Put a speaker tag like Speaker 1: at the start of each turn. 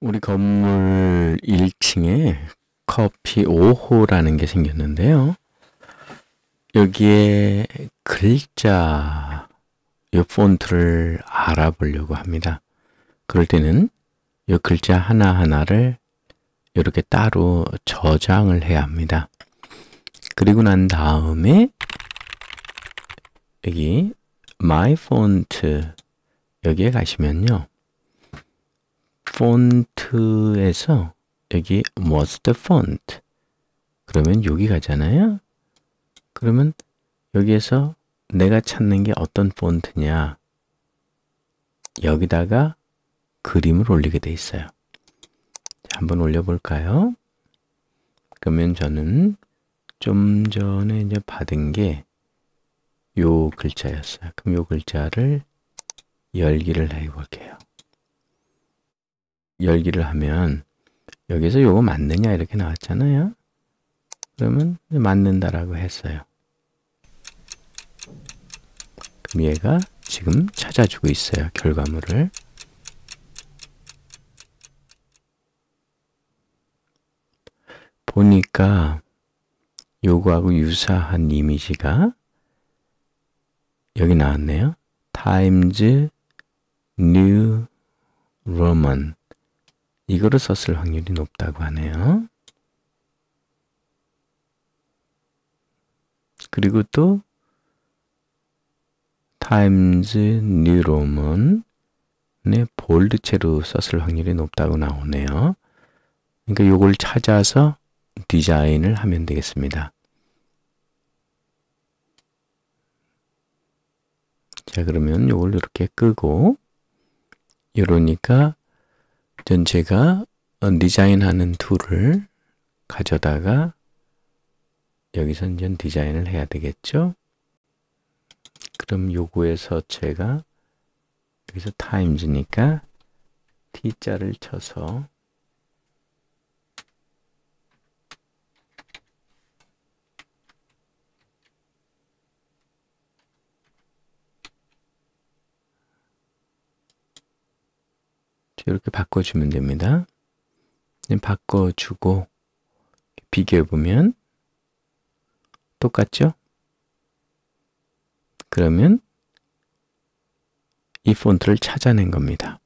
Speaker 1: 우리 건물 1층에 커피 5호라는 게 생겼는데요. 여기에 글자 요 폰트를 알아보려고 합니다. 그럴 때는 이 글자 하나하나를 이렇게 따로 저장을 해야 합니다. 그리고 난 다음에 여기 마이 폰트 여기에 가시면요. f o n t 에서 여기 what's the font 그러면 여기 가잖아요. 그러면 여기에서 내가 찾는 게 어떤 폰트냐 여기다가 그림을 올리게 돼 있어요. 자, 한번 올려볼까요? 그러면 저는 좀 전에 이제 받은 게 요 글자였어요. 그럼 요 글자를 열기를 해볼게요. 열기를 하면 여기서 이거 맞느냐 이렇게 나왔잖아요. 그러면 맞는다라고 했어요. 그럼 얘가 지금 찾아주고 있어요. 결과물을. 보니까 요거하고 유사한 이미지가 여기 나왔네요. times new roman 이거를 썼을 확률이 높다고 하네요. 그리고 또 times new roman의 볼드체로 썼을 확률이 높다고 나오네요. 그러니까 이걸 찾아서 디자인을 하면 되겠습니다. 자 그러면 이걸 이렇게 끄고 이러니까 전 제가 어, 디자인하는 툴을 가져다가 여기서 이제 디자인을 해야 되겠죠? 그럼 요거에서 제가 여기서 t i m 니까 t자를 쳐서 이렇게 바꿔주면 됩니다. 바꿔주고 비교해보면 똑같죠? 그러면 이 폰트를 찾아낸 겁니다.